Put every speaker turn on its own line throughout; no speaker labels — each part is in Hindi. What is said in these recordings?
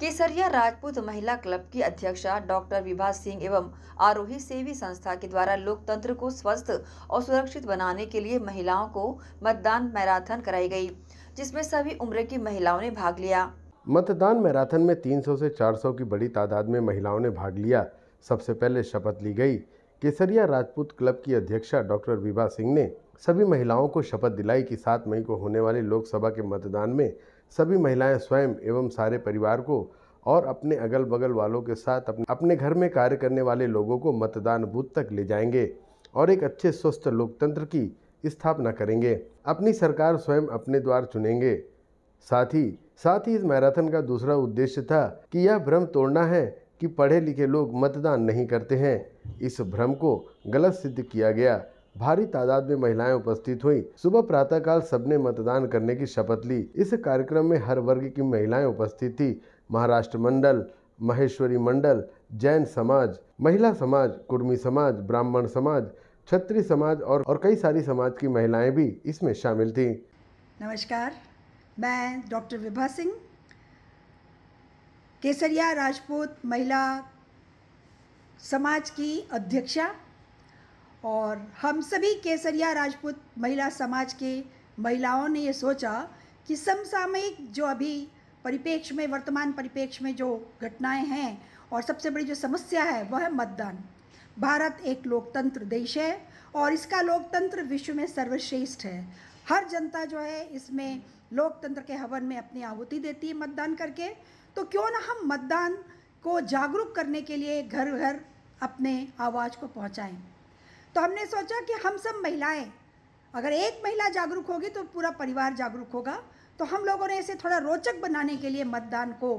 केसरिया राजपूत महिला क्लब की अध्यक्षा डॉक्टर विभा सिंह एवं आरोही सेवी संस्था के द्वारा लोकतंत्र को स्वस्थ और सुरक्षित बनाने के लिए महिलाओं को मतदान मैराथन कराई गई जिसमें सभी उम्र की महिलाओं ने भाग लिया
मतदान मैराथन में 300 से 400 की बड़ी तादाद में महिलाओं ने भाग लिया सबसे पहले शपथ ली गई केसरिया राजपूत क्लब की अध्यक्षा डॉक्टर विभा सिंह ने सभी महिलाओं को शपथ दिलाई कि सात मई को होने वाले लोकसभा के मतदान में सभी महिलाएं स्वयं एवं सारे परिवार को और अपने अगल बगल वालों के साथ अपने घर में कार्य करने वाले लोगों को मतदान बूथ तक ले जाएंगे और एक अच्छे स्वस्थ लोकतंत्र की स्थापना करेंगे अपनी सरकार स्वयं अपने द्वार चुनेंगे साथ ही साथ ही इस मैराथन का दूसरा उद्देश्य था कि यह भ्रम तोड़ना है कि पढ़े लिखे लोग मतदान नहीं करते हैं इस भ्रम को गलत सिद्ध किया गया भारी तादाद में महिलाएं उपस्थित हुई सुबह प्रातःकाल सबने मतदान करने की शपथ ली इस कार्यक्रम में हर वर्ग की महिलाएं उपस्थित थी महाराष्ट्र मंडल महेश्वरी मंडल जैन समाज महिला समाज कुर्मी समाज ब्राह्मण समाज क्षत्रिय समाज और और कई सारी समाज की महिलाएं भी इसमें शामिल थीं
नमस्कार मैं डॉक्टर विभा सिंह केसरिया राजपूत महिला समाज की अध्यक्षा और हम सभी केसरिया राजपूत महिला समाज के महिलाओं ने ये सोचा कि समसामयिक जो अभी परिपेक्ष में वर्तमान परिपेक्ष में जो घटनाएं हैं और सबसे बड़ी जो समस्या है वह है मतदान भारत एक लोकतंत्र देश है और इसका लोकतंत्र विश्व में सर्वश्रेष्ठ है हर जनता जो है इसमें लोकतंत्र के हवन में अपनी आहुति देती है मतदान करके तो क्यों ना हम मतदान को जागरूक करने के लिए घर घर अपने आवाज़ को पहुँचाएँ तो हमने सोचा कि हम सब महिलाएं अगर एक महिला जागरूक होगी तो पूरा परिवार जागरूक होगा तो हम लोगों ने इसे थोड़ा रोचक बनाने के लिए मतदान को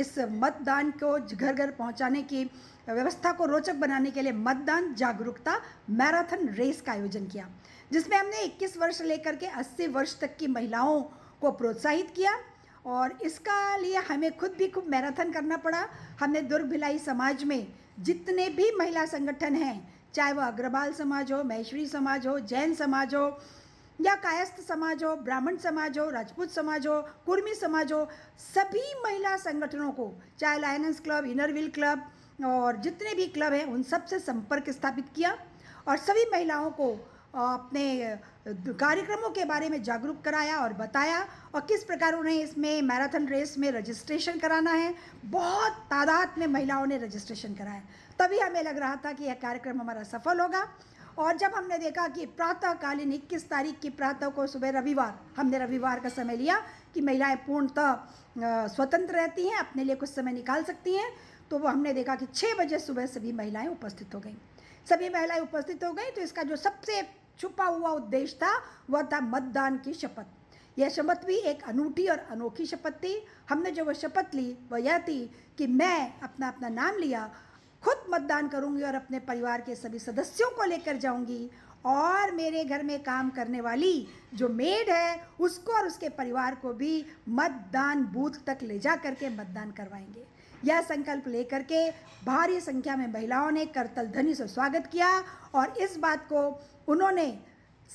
इस मतदान को घर घर पहुंचाने की व्यवस्था को रोचक बनाने के लिए मतदान जागरूकता मैराथन रेस का आयोजन किया जिसमें हमने 21 वर्ष लेकर के 80 वर्ष तक की महिलाओं को प्रोत्साहित किया और इसका लिए हमें खुद भी खूब मैराथन करना पड़ा हमने दुर्ग भिलाई समाज में जितने भी महिला संगठन हैं चाहे वह अग्रवाल समाज हो महेश्वरी समाज हो जैन समाज हो या कायस्थ समाज हो ब्राह्मण समाज हो राजपूत समाज हो कुर्मी समाज हो सभी महिला संगठनों को चाहे lioness club inner wheel club और जितने भी क्लब हैं उन सब से संपर्क स्थापित किया और सभी महिलाओं को अपने कार्यक्रमों के बारे में जागरूक कराया और बताया और किस प्रकार उन्हें इसमें मैराथन रेस में रजिस्ट्रेशन कराना है बहुत तादाद में महिलाओं ने रजिस्ट्रेशन कराया तभी हमें लग रहा था कि यह कार्यक्रम हमारा सफल होगा और जब हमने देखा कि प्रातःकालीन इक्कीस तारीख की प्रातः को सुबह रविवार हमने रविवार का समय लिया कि महिलाएं पूर्णतः स्वतंत्र रहती हैं अपने लिए कुछ समय निकाल सकती हैं तो वो हमने देखा कि छः बजे सुबह सभी महिलाएं उपस्थित हो गई सभी महिलाएं उपस्थित हो गई तो इसका जो सबसे छुपा हुआ उद्देश्य था वह था मतदान की शपथ यह शपथ भी एक अनूठी और अनोखी शपथ थी हमने जो वह शपथ ली वह यह थी कि मैं अपना अपना नाम लिया खुद मतदान करूंगी और अपने परिवार के सभी सदस्यों को लेकर जाऊंगी और मेरे घर में काम करने वाली जो मेड है उसको और उसके परिवार को भी मतदान बूथ तक ले जा करके मतदान करवाएंगे यह संकल्प लेकर के भारी संख्या में महिलाओं ने करतल धनी से स्वागत किया और इस बात को उन्होंने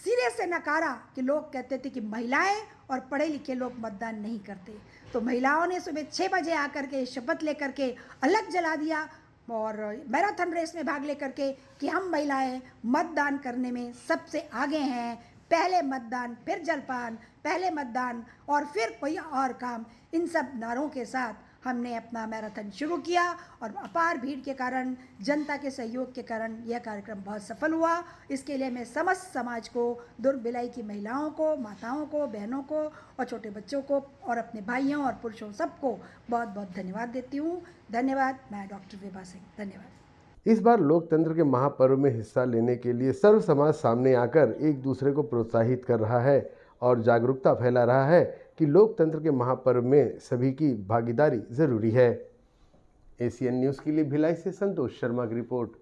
सिरे से नकारा कि लोग कहते थे कि महिलाएं और पढ़े लिखे लोग मतदान नहीं करते तो महिलाओं ने सुबह छः बजे आकर के शपथ लेकर के अलग जला दिया और मैराथन रेस में भाग लेकर के कि हम महिलाएं मतदान करने में सबसे आगे हैं पहले मतदान फिर जलपान पहले मतदान और फिर कोई और काम इन सब नारों के साथ हमने अपना मैराथन शुरू किया और अपार भीड़ के कारण जनता के सहयोग के कारण यह कार्यक्रम बहुत सफल हुआ इसके लिए मैं समस्त समाज को दुर्ग भिलाई की महिलाओं को माताओं को बहनों को और छोटे बच्चों को और अपने भाइयों और पुरुषों सबको बहुत बहुत धन्यवाद देती हूँ धन्यवाद मैं डॉक्टर विभा सिंह धन्यवाद
इस बार लोकतंत्र के महापर्व में हिस्सा लेने के लिए सर्व समाज सामने आकर एक दूसरे को प्रोत्साहित कर रहा है और जागरूकता फैला रहा है कि लोकतंत्र के महापर्व में सभी की भागीदारी जरूरी है एशियन न्यूज़ के लिए भिलाई से संतोष शर्मा की रिपोर्ट